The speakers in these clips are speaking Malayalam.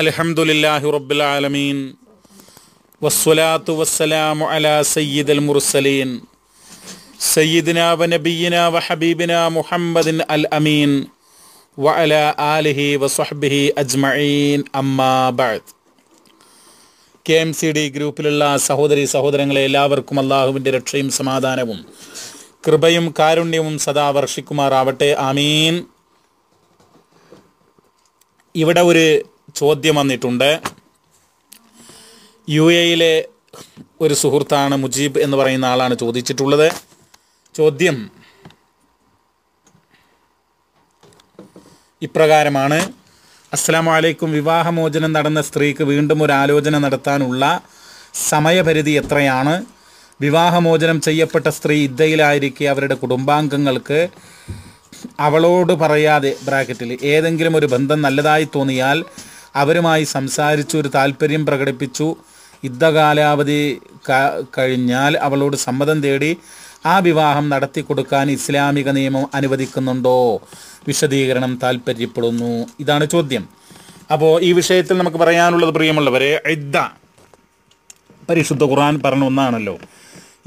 അലഹമുല്ലാഹി റബ്ബുലാലമീൻ വസ്സലാത്തു വസ്സലാമു അലാ സയ്യിദൽ മുർസലീൻ സയ്യിദിന വ നബിയിന വ ഹബീബിന മുഹമ്മദിൻ അൽ അമീൻ വ അല ആലിഹി വസ്ഹബിഹി അജ്മഈൻ അമ്മാ ബഅദ് കെ എം സി ഡി ഗ്രൂപ്പിലുള്ള സഹോദരി സഹോദരങ്ങളെ എല്ലാവർക്കും അള്ളാഹുവിൻ്റെ രക്ഷയും സമാധാനവും കൃപയും കാരുണ്യവും സദാ വർഷിക്കുമാറാവട്ടെ ആമീൻ ഇവിടെ ഒരു ചോദ്യം വന്നിട്ടുണ്ട് യു എയിലെ ഒരു സുഹൃത്താണ് മുജീബ് എന്ന് പറയുന്ന ആളാണ് ചോദിച്ചിട്ടുള്ളത് ചോദ്യം ഇപ്രകാരമാണ് അസ്സാം വലൈക്കും വിവാഹമോചനം നടന്ന സ്ത്രീക്ക് വീണ്ടും ഒരു ആലോചന നടത്താനുള്ള സമയപരിധി എത്രയാണ് വിവാഹമോചനം ചെയ്യപ്പെട്ട സ്ത്രീ ഇദ്ദയിലായിരിക്കെ അവരുടെ കുടുംബാംഗങ്ങൾക്ക് അവളോട് പറയാതെ ബ്രാക്കറ്റിൽ ഏതെങ്കിലും ഒരു ബന്ധം നല്ലതായി തോന്നിയാൽ അവരുമായി സംസാരിച്ചു ഒരു താല്പര്യം പ്രകടിപ്പിച്ചു യുദ്ധകാലാവധി കഴിഞ്ഞാൽ അവളോട് സമ്മതം തേടി ആ വിവാഹം നടത്തി കൊടുക്കാൻ ഇസ്ലാമിക നിയമം അനുവദിക്കുന്നുണ്ടോ വിശദീകരണം താല്പര്യപ്പെടുന്നു ഇതാണ് ചോദ്യം അപ്പോൾ ഈ വിഷയത്തിൽ നമുക്ക് പറയാനുള്ളത് പ്രിയമുള്ളവരെ ഇദ്ദ പരിശുദ്ധ ഖുർആൻ പറഞ്ഞ ഒന്നാണല്ലോ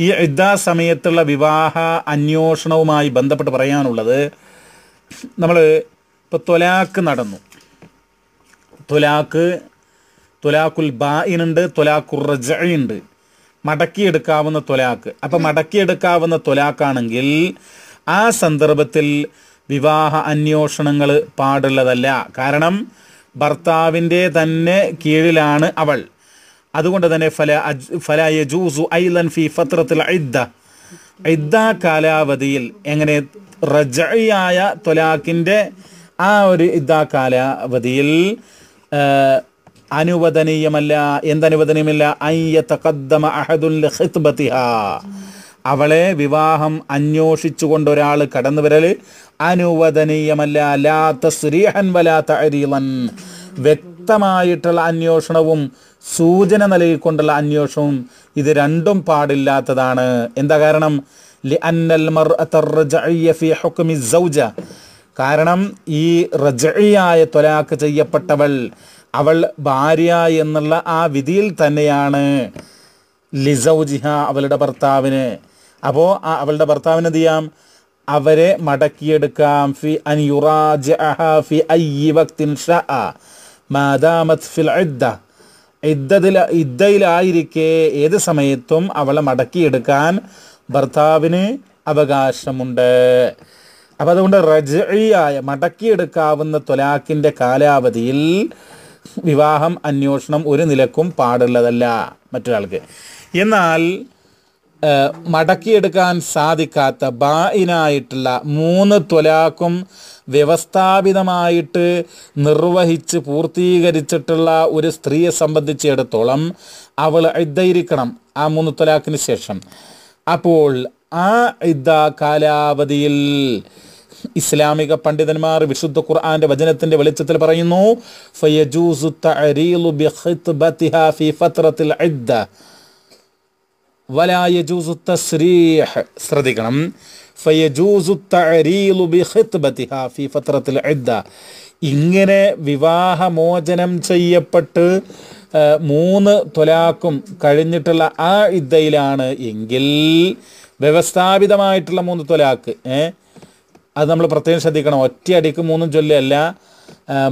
ഈ ഇദ്ദ സമയത്തുള്ള വിവാഹ അന്വേഷണവുമായി ബന്ധപ്പെട്ട് പറയാനുള്ളത് നമ്മൾ ഇപ്പോൾ തൊലാക്ക് നടന്നു തുലാക്ക് തുലാക്കുൽ ബാഇനുണ്ട് തുലാക്കുൽ റജയുണ്ട് മടക്കിയെടുക്കാവുന്ന തുലാക്ക് അപ്പം മടക്കിയെടുക്കാവുന്ന തുലാക്കാണെങ്കിൽ ആ സന്ദർഭത്തിൽ വിവാഹ അന്വേഷണങ്ങൾ പാടുള്ളതല്ല കാരണം ഭർത്താവിൻ്റെ തന്നെ കീഴിലാണ് അവൾ അതുകൊണ്ട് തന്നെ ഫല അജ് ഫല യജൂസു ഐലൻ ഫി ഫത്രത്തിൽ ഐദ്ദ ഐദ്ദ കാലാവധിയിൽ എങ്ങനെ റജയായ തൊലാക്കിൻ്റെ ആ ഒരു ഇദ്ദ കാലാവധിയിൽ അനുവദനീയമല്ല എന്തനുവദനീയമല്ല അയ്യത്തക്കദ്ദമ അഹദുൽ അവളെ വിവാഹം അന്വേഷിച്ചു ഒരാൾ കടന്നു വരൽ അനുവദനീയമല്ല അല്ലാത്ത ശ്രീഹൻ വലാത്ത അരീലൻ വ്യക്തമായിട്ടുള്ള അന്വേഷണവും സൂചന നൽകിക്കൊണ്ടുള്ള അന്വേഷണവും ഇത് രണ്ടും പാടില്ലാത്തതാണ് എന്താ കാരണം ലി അന്നൽ കാരണം ഈ റജയായ തൊലാക്ക് ചെയ്യപ്പെട്ടവൾ അവൾ ഭാര്യ എന്നുള്ള ആ വിധിയിൽ തന്നെയാണ് ലിസൗജിഹ അവളുടെ ഭർത്താവിന് അപ്പോൾ അവളുടെ ഭർത്താവിന് എന്ത് അവരെ മടക്കിയെടുക്കാം ഫി അൻ ഫി അയ്യി ഫിൽ ഇദ്ദ ഇദ്ദയിലായിരിക്കെ ഏത് സമയത്തും അവളെ മടക്കിയെടുക്കാൻ ഭർത്താവിന് അവകാശമുണ്ട് അപ്പം അതുകൊണ്ട് റജയിയായ മടക്കിയെടുക്കാവുന്ന തൊലാക്കിൻ്റെ കാലാവധിയിൽ വിവാഹം അന്വേഷണം ഒരു നിലക്കും പാടുള്ളതല്ല മറ്റൊരാൾക്ക് എന്നാൽ മടക്കിയെടുക്കാൻ സാധിക്കാത്ത ബായിനായിട്ടുള്ള മൂന്ന് ത്വലാക്കും വ്യവസ്ഥാപിതമായിട്ട് നിർവഹിച്ച് പൂർത്തീകരിച്ചിട്ടുള്ള ഒരു സ്ത്രീയെ സംബന്ധിച്ചിടത്തോളം അവൾ ഇദ്ദയിരിക്കണം ആ മൂന്ന് ത്വലാക്കിന് ശേഷം അപ്പോൾ ആ ഇദ്ദ കാലാവധിയിൽ ഇസ്ലാമിക പണ്ഡിതന്മാർ വിശുദ്ധ ഖുർആന്റെ വചനത്തിന്റെ വെളിച്ചത്തിൽ പറയുന്നു ശ്രദ്ധിക്കണം ഇങ്ങനെ വിവാഹമോചനം ചെയ്യപ്പെട്ട് മൂന്ന് തൊലാക്കും കഴിഞ്ഞിട്ടുള്ള ആ ഇദ്ദയിലാണ് എങ്കിൽ വ്യവസ്ഥാപിതമായിട്ടുള്ള മൂന്ന് തൊലാക്ക് ഏഹ് അത് നമ്മൾ പ്രത്യേകം ശ്രദ്ധിക്കണം ഒറ്റയടിക്ക് മൂന്നും ചൊല്ലിയല്ല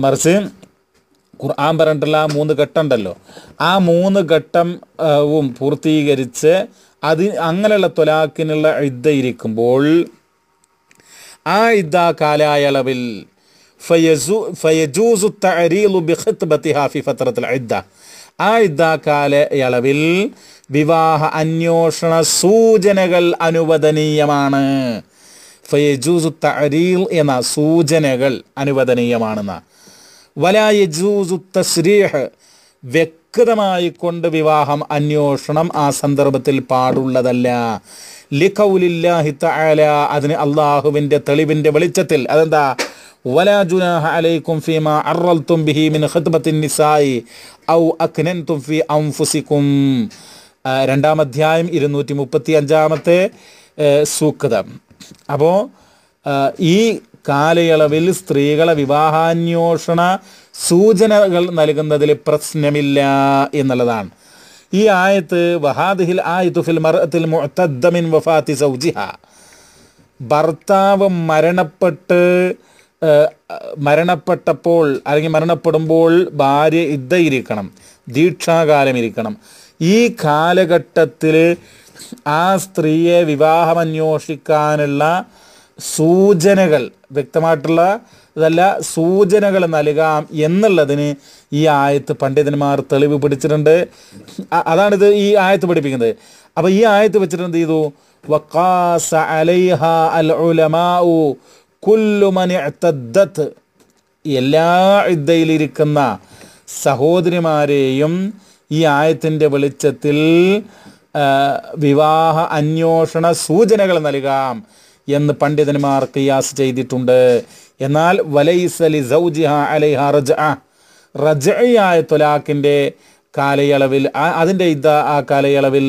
മറിച്ച് ഖുർആൻ പറഞ്ഞിട്ടുള്ള ആ മൂന്ന് ഘട്ടമുണ്ടല്ലോ ആ മൂന്ന് ഘട്ടവും പൂർത്തീകരിച്ച് അത് അങ്ങനെയുള്ള തൊലാക്കിനുള്ള ഇദ്ദ ഇരിക്കുമ്പോൾ ആ ഇദ്ദ കാലയളവിൽ ഫയസു ഇദ്ദ ആ കാലയളവിൽ വിവാഹ അന്വേഷണ സൂചനകൾ അനുവദനീയമാണ് ഫയജൂസു തരീൽ എന്ന സൂചനകൾ അനുവദനീയമാണെന്ന് വലായജൂസു തശ്രീഹ് വ്യക്തമായി കൊണ്ട് വിവാഹം അന്വേഷണം ആ സന്ദർഭത്തിൽ പാടുള്ളതല്ല ലിഖൗലില്ലാഹി തആല അതിന് അള്ളാഹുവിൻ്റെ തെളിവിൻ്റെ വെളിച്ചത്തിൽ അതെന്താ ولا جناح عليكم فيما عرضتم به من خطبة النساء أو أكننتم في أنفسكم രണ്ടാം അധ്യായം ഇരുന്നൂറ്റി മുപ്പത്തി അഞ്ചാമത്തെ സൂക്തം അപ്പോൾ ഈ കാലയളവിൽ സ്ത്രീകളെ വിവാഹാന്വേഷണ സൂചനകൾ നൽകുന്നതിൽ പ്രശ്നമില്ല എന്നുള്ളതാണ് ഈ ആയത്ത് വഹാദിഹിൽ ആയത്തു ഫിൽ മറത്തിൽ മുഅത്തദ്ദമിൻ വഫാത്തി സൗജിഹ ഭർത്താവ് മരണപ്പെട്ട് മരണപ്പെട്ടപ്പോൾ അല്ലെങ്കിൽ മരണപ്പെടുമ്പോൾ ഭാര്യ ഇദ്ദയിരിക്കണം ദീക്ഷാകാലം ഇരിക്കണം ഈ കാലഘട്ടത്തിൽ ആ സ്ത്രീയെ വിവാഹമന്വേഷിക്കാനുള്ള സൂചനകൾ വ്യക്തമായിട്ടുള്ള ഇതല്ല സൂചനകൾ നൽകാം എന്നുള്ളതിന് ഈ ആയത്ത് പണ്ഡിതന്മാർ തെളിവ് പിടിച്ചിട്ടുണ്ട് അതാണിത് ഈ ആയത്ത് പഠിപ്പിക്കുന്നത് അപ്പോൾ ഈ ആയത്ത് വെച്ചിട്ട് എന്ത് ചെയ്തു വക്കാസ അലൈഹ അൽ ഉലമാഉ കുല്ലുമനിത്തത്ത് എല്ലാ ഇദ്ദയിലിരിക്കുന്ന സഹോദരിമാരെയും ഈ ആയത്തിൻ്റെ വെളിച്ചത്തിൽ വിവാഹ അന്വേഷണ സൂചനകൾ നൽകാം എന്ന് പണ്ഡിതന്മാർ കിയാസ് ചെയ്തിട്ടുണ്ട് എന്നാൽ വലൈസലി സൗജിഹ അലൈഹ റജ റജയായ തുലാക്കിൻ്റെ കാലയളവിൽ അതിൻ്റെ ഇത് ആ കാലയളവിൽ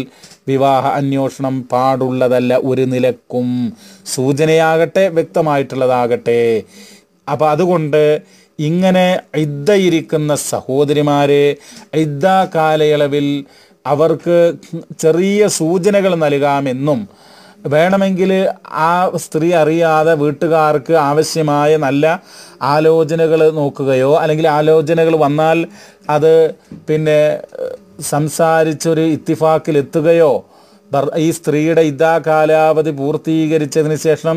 വിവാഹ അന്വേഷണം പാടുള്ളതല്ല ഒരു നിലക്കും സൂചനയാകട്ടെ വ്യക്തമായിട്ടുള്ളതാകട്ടെ അപ്പോൾ അതുകൊണ്ട് ഇങ്ങനെ ഇദ്ദയിരിക്കുന്ന സഹോദരിമാരെ ഇദ്ദ കാലയളവിൽ അവർക്ക് ചെറിയ സൂചനകൾ നൽകാമെന്നും വേണമെങ്കിൽ ആ സ്ത്രീ അറിയാതെ വീട്ടുകാർക്ക് ആവശ്യമായ നല്ല ആലോചനകൾ നോക്കുകയോ അല്ലെങ്കിൽ ആലോചനകൾ വന്നാൽ അത് പിന്നെ സംസാരിച്ചൊരു ഇത്തിഫാക്കിലെത്തുകയോ ഈ സ്ത്രീയുടെ ഇതാ കാലാവധി പൂർത്തീകരിച്ചതിന് ശേഷം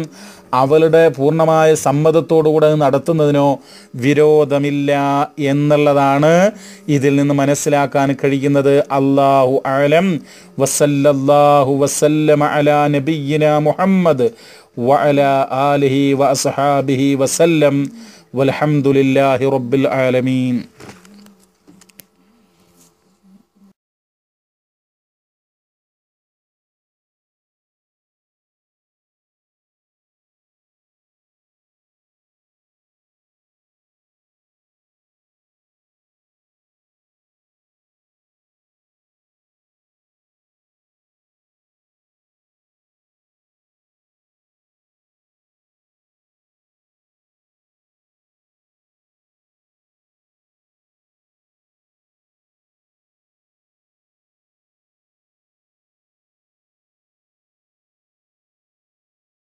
അവളുടെ പൂർണ്ണമായ സമ്മതത്തോടുകൂടെ നടത്തുന്നതിനോ വിരോധമില്ല എന്നുള്ളതാണ് ഇതിൽ നിന്ന് മനസ്സിലാക്കാൻ കഴിയുന്നത് അള്ളാഹു അലം വസല്ലാഹു വസല്ലം അല നബിയിന മുഹമ്മദ് വഅല ആലിഹി വഅസ്ഹാബിഹി വസല്ലം വലഹമുല്ലാഹി റബ്ബിൽ ആലമീൻ